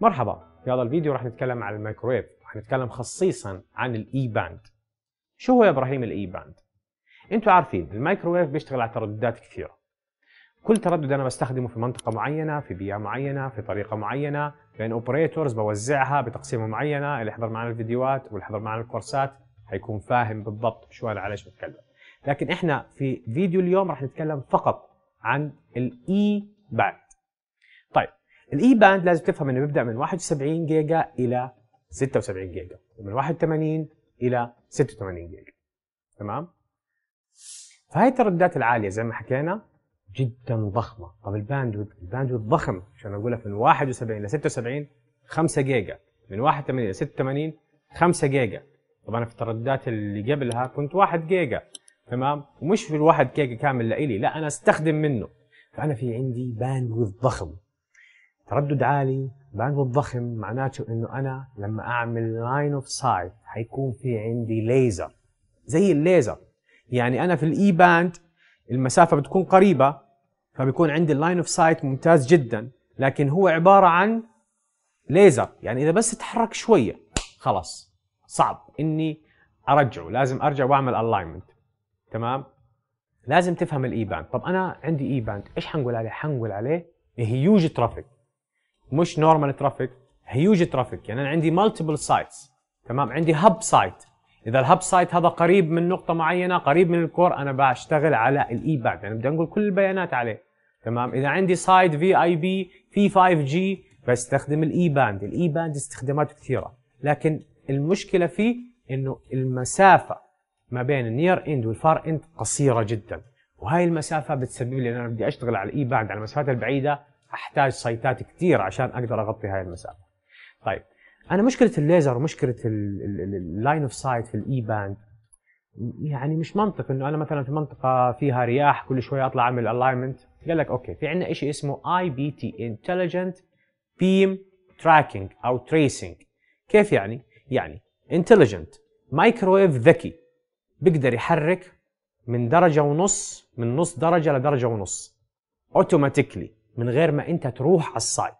مرحبا في هذا الفيديو رح نتكلم عن الميكرويف راح نتكلم خصيصا عن الاي باند شو هو يا ابراهيم الاي باند انتم عارفين الميكرويف بيشتغل على ترددات كثيره كل تردد انا بستخدمه في منطقه معينه في بيئه معينه في طريقه معينه بين اوبريتورز بوزعها بتقسيمه معينه اللي حضر معنا الفيديوهات واللي حضر معنا الكورسات حيكون فاهم بالضبط شو انا على ايش بتكلم لكن احنا في فيديو اليوم رح نتكلم فقط عن الاي باند الاي باند لازم تفهم انه بيبدا من 71 جيجا الى 76 جيجا ومن 81 الى 86 جيجا تمام فهي الترددات العاليه زي ما حكينا جدا ضخمه طب الباند الباندويث ضخم عشان اقول لك من 71 ل 76 5 جيجا من 81 الى 86 5 جيجا طبعا في الترددات اللي قبلها كنت 1 جيجا تمام ومش في الواحد جيجا كامل لإلي لا انا استخدم منه فانا في عندي باندويث ضخم تردد عالي باند ضخم معناته انه انا لما اعمل لاين اوف سايت حيكون في عندي ليزر زي الليزر يعني انا في الاي باند المسافه بتكون قريبه فبيكون عندي اللاين اوف سايت ممتاز جدا لكن هو عباره عن ليزر يعني اذا بس اتحرك شويه خلاص صعب اني ارجعه لازم ارجع واعمل الاينمنت تمام لازم تفهم الاي باند طب انا عندي اي باند ايش حنقول عليه حنقول عليه هيوج ترافيك مش نورمال ترافيك هيوج ترافيك يعني انا عندي مالتيبل سايتس تمام عندي هب سايت اذا الهب سايت هذا قريب من نقطه معينه قريب من الكور انا بشتغل على الاي باك يعني بدي انقل كل البيانات عليه تمام اذا عندي سايت في اي بي في 5 جي بستخدم الاي باند الاي باند استخداماته كثيره لكن المشكله فيه انه المسافه ما بين النير اند والفار اند قصيره جدا وهي المسافه بتسبب لي انا بدي اشتغل على الاي باند على المسافات البعيده احتاج سايتات كثير عشان اقدر اغطي هاي المسافه. طيب انا مشكله الليزر ومشكله اللاين اوف سايت في الاي باند يعني مش منطق انه انا مثلا في منطقه فيها رياح كل شوي اطلع اعمل الاينمنت قال لك اوكي في عندنا شيء اسمه اي بي تي انتليجنت بيم تراكنج او تريسنج كيف يعني؟ يعني انتليجنت مايكرويف ذكي بيقدر يحرك من درجه ونص من نص درجه لدرجه ونص اوتوماتيكلي من غير ما انت تروح على السايت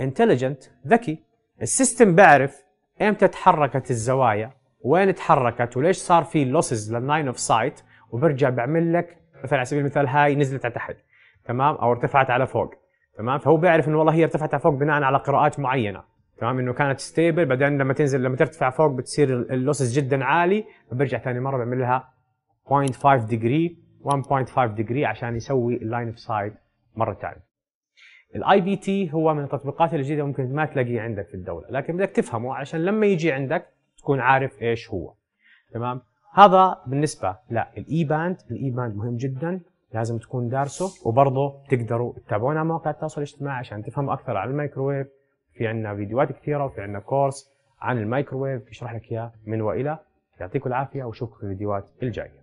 انتليجنت ذكي السيستم بيعرف امتى تحركت الزوايا وين تحركت وليش صار في لوسز لللاين اوف سايت وبرجع بعمل لك مثلا على سبيل المثال هاي نزلت على تحت تمام او ارتفعت على فوق تمام فهو بيعرف انه والله هي ارتفعت على فوق بناء على قراءات معينه تمام انه كانت ستيبل بعدين لما تنزل لما ترتفع فوق بتصير اللوسز جدا عالي فبرجع ثاني مره بعمل لها 0.5 ديجري 1.5 ديجري عشان يسوي اللاين اوف سايت مره ثانيه. الاي بي تي هو من التطبيقات الجديده ممكن ما تلاقيه عندك في الدوله لكن بدك تفهمه عشان لما يجي عندك تكون عارف ايش هو تمام هذا بالنسبه للاي باند الاي باند مهم جدا لازم تكون دارسه وبرضه تقدروا تتابعونا على مواقع التواصل الاجتماعي عشان تفهموا اكثر عن الميكروويف في عندنا فيديوهات كثيره وفي عندنا كورس عن الميكروويف بشرح لك اياه من والى يعطيكم العافيه واشوفكم في الفيديوهات الجايه